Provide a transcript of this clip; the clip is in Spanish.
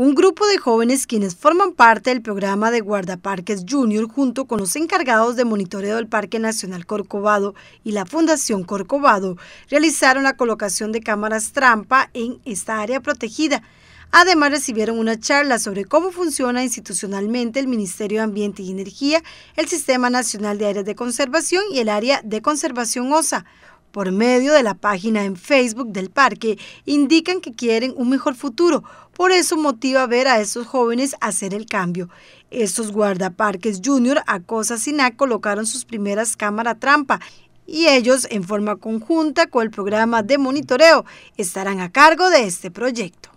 un grupo de jóvenes quienes forman parte del programa de guardaparques junior junto con los encargados de monitoreo del Parque Nacional Corcovado y la Fundación Corcovado realizaron la colocación de cámaras trampa en esta área protegida. Además recibieron una charla sobre cómo funciona institucionalmente el Ministerio de Ambiente y Energía, el Sistema Nacional de Áreas de Conservación y el Área de Conservación OSA por medio de la página en Facebook del parque, indican que quieren un mejor futuro. Por eso motiva ver a estos jóvenes hacer el cambio. Estos guardaparques junior a Cosa Sinac colocaron sus primeras cámaras trampa y ellos, en forma conjunta con el programa de monitoreo, estarán a cargo de este proyecto.